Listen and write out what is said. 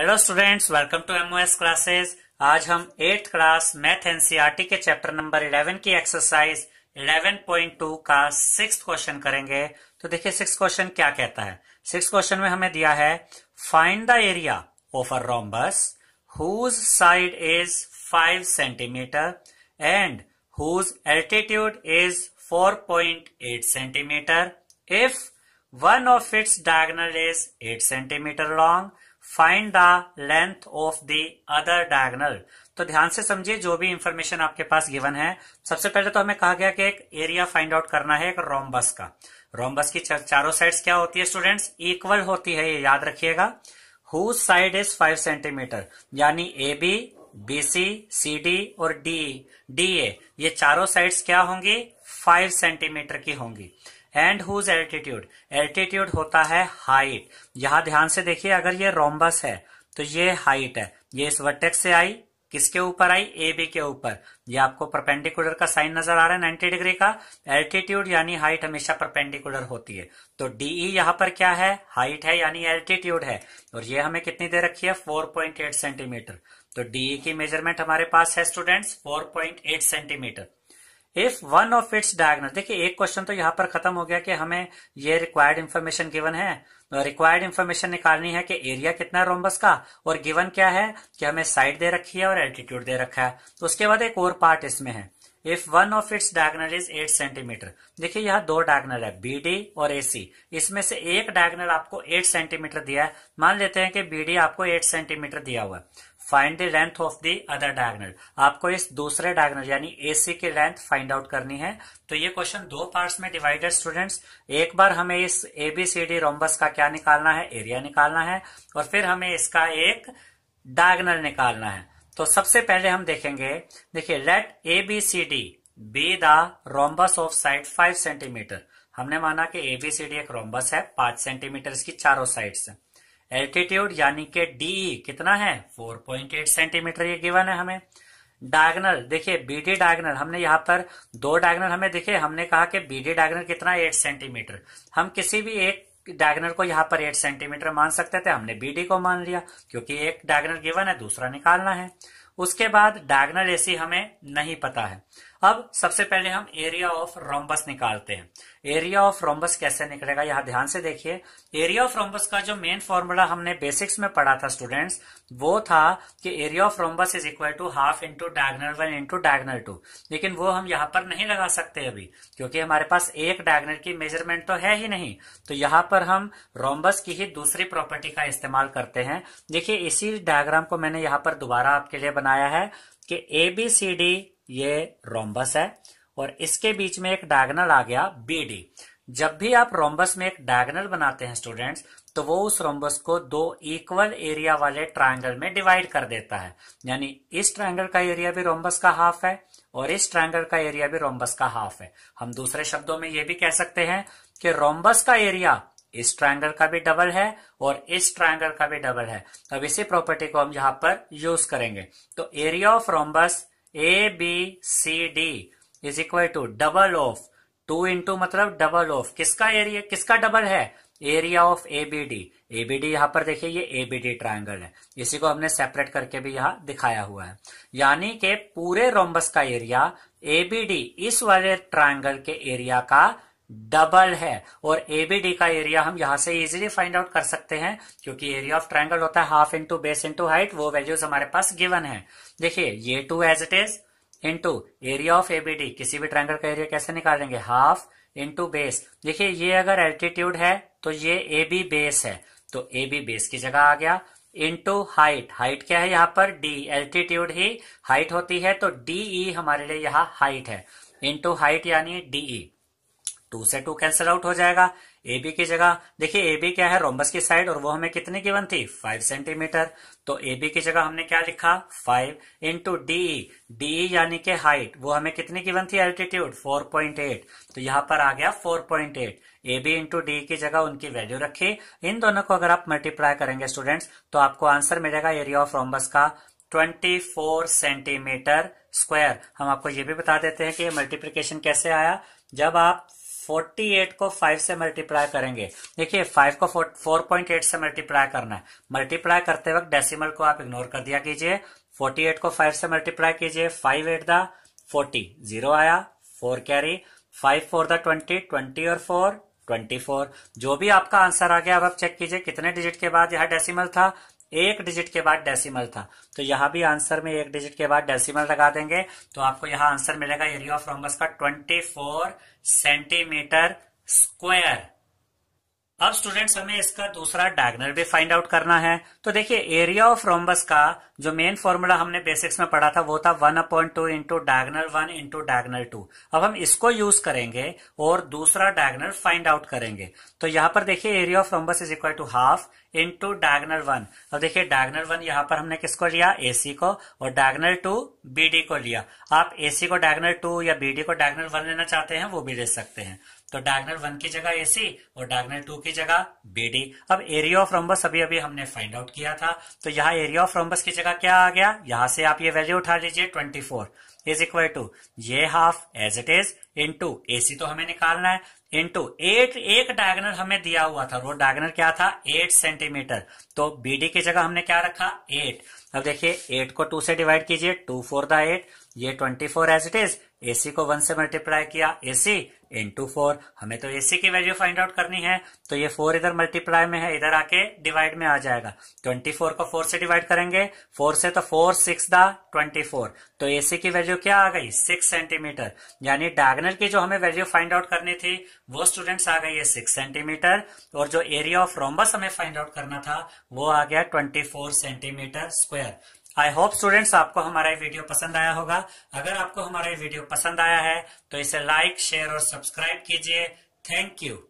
Hello students welcome to MOS classes आज हम eighth class math NCERT के chapter number 11 की एक्सरसाइज 11.2 का सिक्स क्वेश्चन करेंगे तो देखिए सिक्स क्वेश्चन क्या कहता है सिक्स क्वेश्चन में हमें दिया है find the area of a rhombus whose side is 5 centimetre and whose altitude is 4.8 centimetre if one of its diagonal is eight centimetre long find the length of the other diagonal तो ध्यान से समझिए जो भी information आपके पास given है सबसे पहले तो हमें कहा गया कि एक एरिया फाइंड आउट करना है एक रोमबस का रोमबस की चारों साइड्स क्या होती है स्टूडेंट्स इक्वल होती है ये याद रखिएगा who side is five centimetre यानी A B B C C D और डी डी ए ये चारों साइड्स क्या होंगी फाइव सेंटीमीटर की होंगी एंड हुज एल्टीट्यूड एल्टीट्यूड होता है हाइट यहां ध्यान से देखिए अगर ये रोम्बस है तो ये हाइट है ये इस वर्टेक्स से आई किसके ऊपर आई ए बी के ऊपर ये आपको परपेंडिकुलर का साइन नजर आ रहा है 90 डिग्री का एल्टीट्यूड यानी हाइट हमेशा परपेंडिकुलर होती है तो डीई e यहां पर क्या है हाइट है यानी एल्टीट्यूड है और ये हमें कितनी दे रखी है 4.8 सेंटीमीटर तो डीई e की मेजरमेंट हमारे पास है students 4.8 centimetre if one of its diagonal देखिए एक क्वेश्चन तो यहां पर खत्म हो गया कि हमें ये रिक्वायर्ड इन्फॉर्मेशन गिवन है रिक्वायर्ड इन्फॉर्मेशन निकालनी है कि एरिया कितना है रोमबस का और गिवन क्या है कि हमें साइड दे रखी है और एल्टीट्यूड दे रखा है तो उसके बाद एक और पार्ट इसमें है if one of its diagonal is eight centimetre देखिए यहाँ दो डायगनल है बी डी और ए सी इसमें से एक डायगनल आपको एट सेंटीमीटर दिया है मान लेते हैं कि बी डी आपको एट सेंटीमीटर दिया हुआ है find the length of the other diagonal आपको इस दूसरे डायगनल यानी एसी की लेंथ फाइंड आउट करनी है तो ये क्वेश्चन दो पार्ट्स में डिवाइडेड स्टूडेंट्स एक बार हमें इस एबीसीडी रोम्बस का क्या निकालना है एरिया निकालना है और फिर हमें इसका एक डायगनल निकालना है तो सबसे पहले हम देखेंगे देखिए let A B C D be the rhombus of side five centimetre हमने माना कि ए बी सी डी एक रोम्बस है पांच सेंटीमीटर इसकी चारों साइड्स एल्टीट्यूड यानी कि डी कितना है 4.8 सेंटीमीटर ये गिवन है हमें डायगनल देखिए बीडी डायगनल हमने यहाँ पर दो डायगनल हमें दिखे हमने कहा कि बीडी डायगनल कितना 8 सेंटीमीटर हम किसी भी एक डायगनल को यहाँ पर एट सेंटीमीटर मान सकते थे हमने बी डी को मान लिया क्योंकि एक डायगनल गिवन है दूसरा निकालना है उसके बाद डायगनल ऐसी हमें नहीं पता है अब सबसे पहले हम एरिया ऑफ रोम्बस निकालते हैं एरिया ऑफ रोम्बस कैसे निकलेगा यहां ध्यान से देखिए एरिया ऑफ रोम्बस का जो मेन फॉर्मूला हमने बेसिक्स में पढ़ा था स्टूडेंट्स वो था कि area of rhombus is equal to half into diagonal one into diagonal two लेकिन वो हम यहां पर नहीं लगा सकते अभी क्योंकि हमारे पास एक डायगनल की मेजरमेंट तो है ही नहीं तो यहां पर हम रोम्बस की ही दूसरी प्रॉपर्टी का इस्तेमाल करते हैं देखिए इसी डायग्राम को मैंने यहां पर दोबारा आपके लिए बनाया है कि ए बी सी डी ये रोम्बस है और इसके बीच में एक डायगनल आ गया बी डी जब भी आप रोम्बस में एक डायगनल बनाते हैं स्टूडेंट्स तो वो उस रोम्बस को दो इक्वल एरिया वाले ट्रायंगल में डिवाइड कर देता है यानी इस ट्रायंगल का एरिया भी रोम्बस का हाफ है और इस ट्रायंगल का एरिया भी रोम्बस का हाफ है हम दूसरे शब्दों में ये भी कह सकते हैं कि रोम्बस का एरिया इस ट्रायंगल का भी डबल है और इस ट्रायंगल का भी डबल है अब इसी प्रॉपर्टी को हम यहां पर यूज करेंगे तो area of rhombus A B C D is equal to double of two into मतलब डबल ऑफ किसका एरिया किसका डबल है एरिया ऑफ एबीडी एबीडी यहां पर देखिए ये एबीडी ट्राइंगल है इसी को हमने सेपरेट करके भी यहां दिखाया हुआ है यानी के पूरे रोम्बस का एरिया एबीडी इस वाले ट्राइंगल के एरिया का डबल है और एबीडी का एरिया हम यहां से इजीली फाइंड आउट कर सकते हैं क्योंकि एरिया ऑफ ट्रायंगल होता है half into base into height वो वैल्यूज हमारे पास गिवन है देखिए ये two as it is into area of ABD किसी भी ट्रायंगल का एरिया कैसे निकालेंगे हाफ इंटू बेस देखिए ये अगर एल्टीट्यूड है तो ये ए बी बेस है तो ए बी बेस की जगह आ गया इंटू हाइट हाइट क्या है यहाँ पर डी एल्टीट्यूड ही हाइट होती है तो डी ई e हमारे लिए यहाँ हाइट है इंटू हाइट यानी डी ई e। टू से टू कैंसिल आउट हो जाएगा ए बी की जगह देखिए ए बी क्या है रोमबस की साइड और वो हमें कितने वन थी फाइव सेंटीमीटर तो ए बी की जगह हमने क्या लिखा फाइव इंटू डी डी यानी के हाइट वो हमें की वन थी एल्टीट्यूड फोर पॉइंट एट तो यहां पर आ गया four point eight A B into D e की जगह उनकी वैल्यू रखी इन दोनों को अगर आप मल्टीप्लाई करेंगे स्टूडेंट्स तो आपको आंसर मिलेगा एरिया ऑफ रोमबस का 24 सेंटीमीटर स्क्वायर हम आपको ये भी बता देते हैं कि मल्टीप्लीकेशन कैसे आया जब आप 48 को 5 से मल्टीप्लाई करेंगे देखिए 5 को 4.8 से मल्टीप्लाई करना है मल्टीप्लाई करते वक्त डेसिमल को आप इग्नोर कर दिया कीजिए 48 को 5 से मल्टीप्लाई कीजिए 5 एट द 40 जीरो आया 4 कैरी 5 फोर द 20 20 और 4 24 जो भी आपका आंसर आ गया अब आप चेक कीजिए कितने डिजिट के बाद यह डेसिमल था एक डिजिट के बाद डेसिमल था तो यहां भी आंसर में एक डिजिट के बाद डेसिमल लगा देंगे तो आपको यहां आंसर मिलेगा एरिया ऑफ रोम्बस का ट्वेंटी फोर सेंटीमीटर स्क्वायर अब स्टूडेंट्स हमें इसका दूसरा डायगनल भी फाइंड आउट करना है तो देखिए एरिया ऑफ रोम्बस का जो मेन फॉर्मूला हमने बेसिक्स में पढ़ा था वो था one upon two into diagonal one into diagonal two अब हम इसको यूज करेंगे और दूसरा डायगनल फाइंड आउट करेंगे तो यहां पर देखिए area of rhombus is equal to half into diagonal one अब देखिए डायगनल वन यहाँ पर हमने किसको लिया एसी को और डायगनल टू बीडी को लिया आप एसी को डायगनल टू या बीडी को डायगनल वन लेना चाहते हैं वो भी ले सकते हैं तो डायगनल वन की जगह ए और डायगनल टू की जगह बी अब एरिया ऑफ रोम्बस अभी अभी हमने फाइंड आउट किया था तो यहाँ एरिया ऑफ रोम्बस की जगह क्या आ गया यहां से आप ये वैल्यू उठा लीजिए twenty four is equal to ये half as it is into A C तो हमें निकालना है इन टू एट एक डायगनल हमें दिया हुआ था वो डायगनल क्या था एट सेंटीमीटर तो बी डी की जगह हमने क्या रखा एट अब देखिए एट को टू से डिवाइड कीजिए टू फोर द एट ये twenty four as it is AC को वन से मल्टीप्लाई किया एसी इंटू फोर हमें तो एसी की वैल्यू फाइंड आउट करनी है तो ये फोर इधर मल्टीप्लाई में है इधर आके डिवाइड में आ जाएगा ट्वेंटी फोर को फोर से डिवाइड करेंगे फोर से तो four six the twenty four तो एसी की वैल्यू क्या आ गई सिक्स सेंटीमीटर यानी डायगनल की जो हमें वैल्यू फाइंड आउट करनी थी वो स्टूडेंट्स आ गई है सिक्स सेंटीमीटर और जो एरिया ऑफ रोम्बस हमें फाइंड आउट करना था वो आ गया twenty four centimetre square I hope students आपको हमारा वीडियो पसंद आया होगा अगर आपको हमारा वीडियो पसंद आया है तो इसे लाइक शेयर और सब्सक्राइब कीजिए थैंक यू